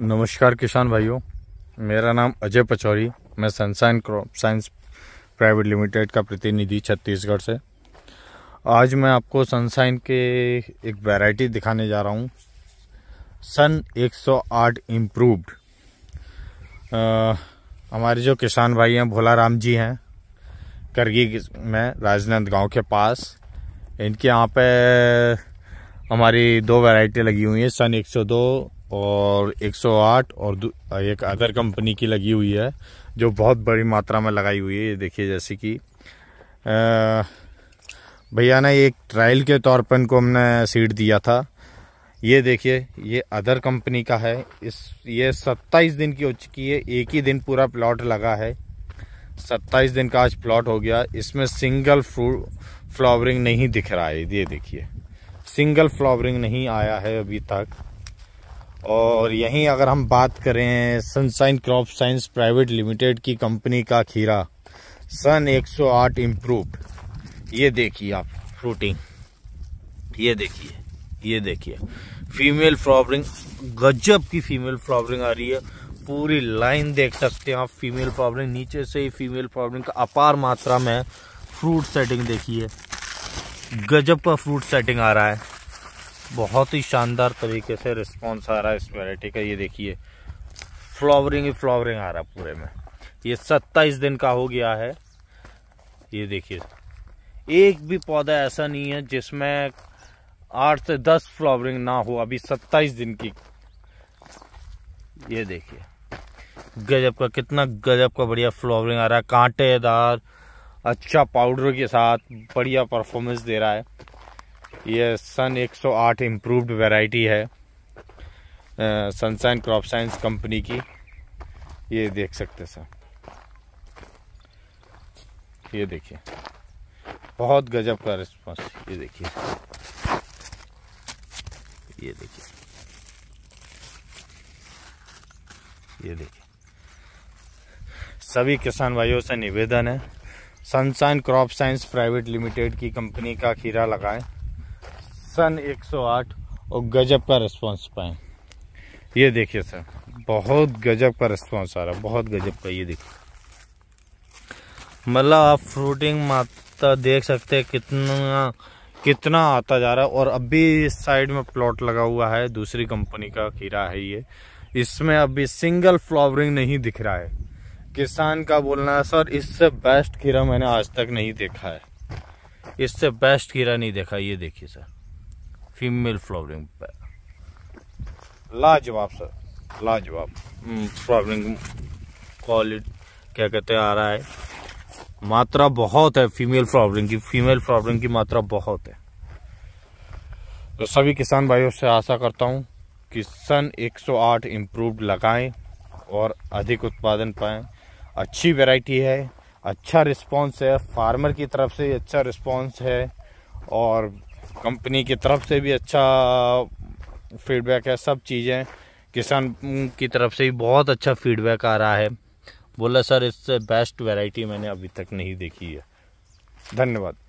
नमस्कार किसान भाइयों मेरा नाम अजय पचौरी मैं Sunshine Crop Science Private Limited का प्रतिनिधि छत्तीसगढ़ से आज मैं आपको सनसाइन के एक वैरायटी दिखाने जा रहा हूँ सन 108 इम्प्रूव्ड हमारे जो किसान भाई हैं भोला राम जी हैं करगी में गांव के पास इनके यहाँ पे हमारी दो वैरायटी लगी हुई है सन 102 और 108 और एक अदर कंपनी की लगी हुई है जो बहुत बड़ी मात्रा में लगाई हुई है ये देखिए जैसे कि भैया ने एक ट्रायल के तौर पर इनको हमने सीड दिया था ये देखिए ये अदर कंपनी का है इस ये 27 दिन की हो चुकी है एक ही दिन पूरा प्लॉट लगा है 27 दिन का आज प्लॉट हो गया इसमें सिंगल फ्लावरिंग नहीं दिख रहा है ये देखिए सिंगल फ्लावरिंग नहीं आया है अभी तक और यहीं अगर हम बात करें Sunshine Crop Science Private Limited की कंपनी का खीरा सन 108 इम्प्रूव ये देखिए आप फ्रूटिंग ये देखिए ये देखिए फीमेल फ्लावरिंग गजब की फीमेल फ्लावरिंग आ रही है पूरी लाइन देख सकते हैं आप फीमेल फ्लावरिंग नीचे से ही फीमेल फ्लावरिंग का अपार मात्रा में फ्रूट सेटिंग देखिए गजब का फ्रूट सेटिंग आ रहा है बहुत ही शानदार तरीके से रिस्पॉन्स आ रहा है इस वेराइटी का ये देखिए फ्लावरिंग ही फ्लावरिंग आ रहा पूरे में ये सत्ताईस दिन का हो गया है ये देखिए एक भी पौधा ऐसा नहीं है जिसमें आठ से दस फ्लावरिंग ना हो अभी सत्ताईस दिन की ये देखिए गजब का कितना गजब का बढ़िया फ्लावरिंग आ रहा है कांटेदार अच्छा पाउडर के साथ बढ़िया परफॉर्मेंस दे रहा है ये सन 108 इम्प्रूव्ड वेराइटी है सनसाइन क्रॉप साइंस कंपनी की ये देख सकते सर ये देखिए बहुत गजब का रिस्पॉन्स ये देखिए ये देखिए ये देखिए सभी किसान भाइयों से निवेदन है Sunshine Crop Science Private Limited की कंपनी का खीरा लगाएं सन 108 और गजब का रिस्पांस पाए ये देखिए सर बहुत गजब का रिस्पांस आ रहा है बहुत गजब का ये देखिए मतलब आप फ्रूटिंग मात्रा देख सकते हैं कितना कितना आता जा रहा है और अभी इस साइड में प्लॉट लगा हुआ है दूसरी कंपनी का खीरा है ये इसमें अभी सिंगल फ्लावरिंग नहीं दिख रहा है किसान का बोलना है सर इससे बेस्ट खीरा मैंने आज तक नहीं देखा है इससे बेस्ट खीरा नहीं देखा ये देखिए सर फीमेल फ्लावरिंग लाजवाब सर लाजवाब फ्लावरिंग हम्म, क्वालिटी क्या कहते आ रहा है मात्रा बहुत है फीमेल फ्लावरिंग की फीमेल फ्लावरिंग की मात्रा बहुत है तो सभी किसान भाइयों से आशा करता हूँ कि सन 108 इंप्रूव्ड लगाएं और अधिक उत्पादन पाएं अच्छी वैरायटी है अच्छा रिस्पांस है फार्मर की तरफ से अच्छा रिस्पांस है और कंपनी की तरफ से भी अच्छा फीडबैक है सब चीज़ें किसान की तरफ से भी बहुत अच्छा फीडबैक आ रहा है बोला सर इससे बेस्ट वैरायटी मैंने अभी तक नहीं देखी है धन्यवाद